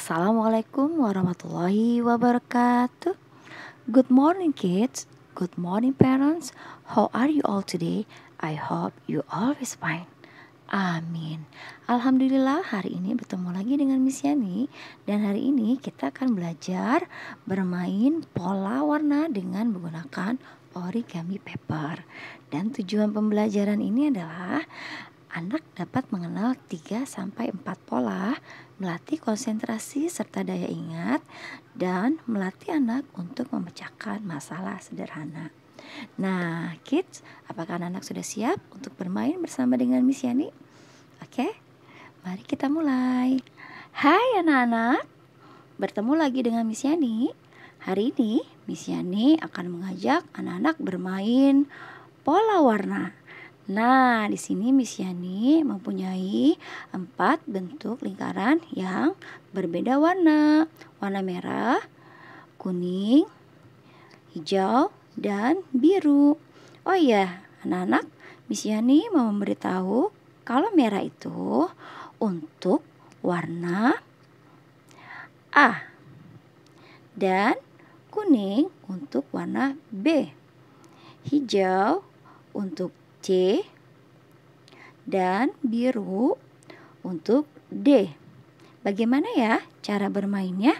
Assalamualaikum warahmatullahi wabarakatuh. Good morning, kids. Good morning, parents. How are you all today? I hope you always fine. Amin. Alhamdulillah hari ini bertemu lagi dengan Miss Yani dan hari ini kita akan belajar bermain pola warna dengan menggunakan origami paper. Dan tujuan pembelajaran ini adalah anak dapat mengenal 3-4 pola, melatih konsentrasi serta daya ingat, dan melatih anak untuk memecahkan masalah sederhana. Nah, kids, apakah anak-anak sudah siap untuk bermain bersama dengan Miss Yani? Oke, mari kita mulai. Hai anak-anak, bertemu lagi dengan Miss Yani. Hari ini, Miss Yani akan mengajak anak-anak bermain pola warna. Nah, di sini Miss Yani mempunyai empat bentuk lingkaran yang berbeda warna. Warna merah, kuning, hijau, dan biru. Oh iya, anak-anak, Miss Yani mau memberitahu kalau merah itu untuk warna A dan kuning untuk warna B. Hijau untuk C dan biru untuk D. Bagaimana ya cara bermainnya?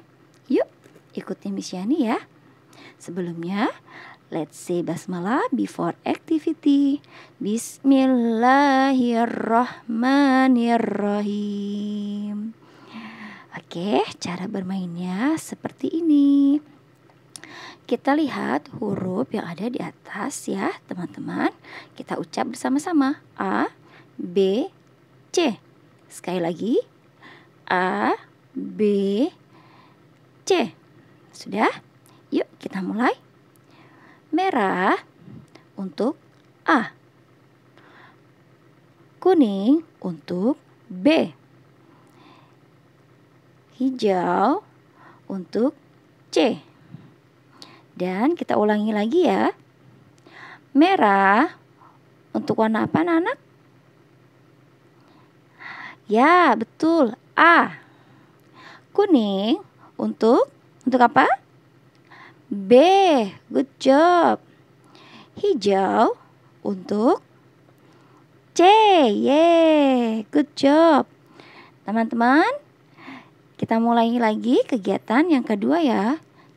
Yuk, ikuti Miss Yani ya. Sebelumnya, let's say basmalah before activity. Bismillahirrahmanirrahim. Oke, cara bermainnya seperti ini. Kita lihat huruf yang ada di atas ya, teman-teman. Kita ucap bersama-sama. A, B, C. Sekali lagi. A, B, C. Sudah? Yuk, kita mulai. Merah untuk A. Kuning untuk B. Hijau untuk C dan kita ulangi lagi ya. Merah untuk warna apa anak? anak Ya, betul. A. Kuning untuk untuk apa? B. Good job. Hijau untuk C. Yeay, good job. Teman-teman, kita mulai lagi kegiatan yang kedua ya.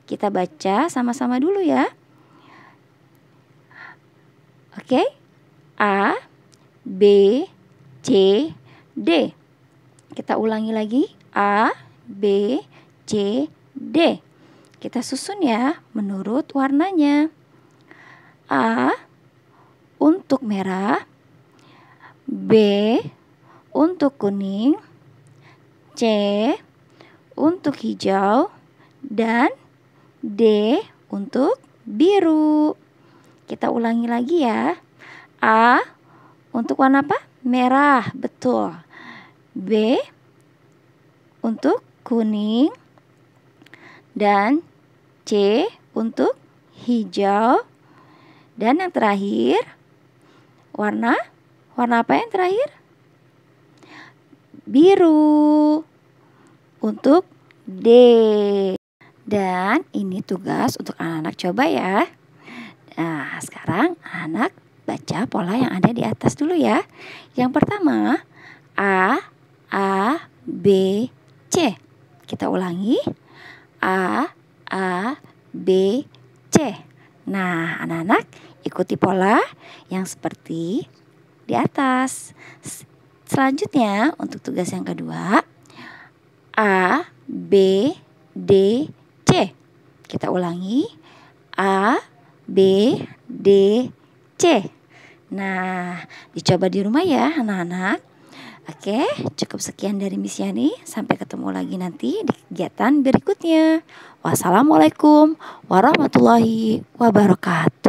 Kita baca sama-sama dulu ya. Oke. A B C D. Kita ulangi lagi. A B C D. Kita susun ya menurut warnanya. A untuk merah, B untuk kuning, C untuk hijau, dan D untuk biru. Kita ulangi lagi ya. A untuk warna apa? Merah, betul. B untuk kuning dan C untuk hijau. Dan yang terakhir warna warna apa yang terakhir? Biru untuk D. Dan ini tugas untuk anak-anak coba ya. Nah, sekarang anak baca pola yang ada di atas dulu ya. Yang pertama, A, A, B, C. Kita ulangi. A, A, B, C. Nah, anak-anak ikuti pola yang seperti di atas. Selanjutnya, untuk tugas yang kedua, A, B, D, C. Kita ulangi. A, B, D, C. Nah, dicoba di rumah ya anak-anak. Oke, cukup sekian dari Miss Yani. Sampai ketemu lagi nanti di kegiatan berikutnya. Wassalamualaikum warahmatullahi wabarakatuh.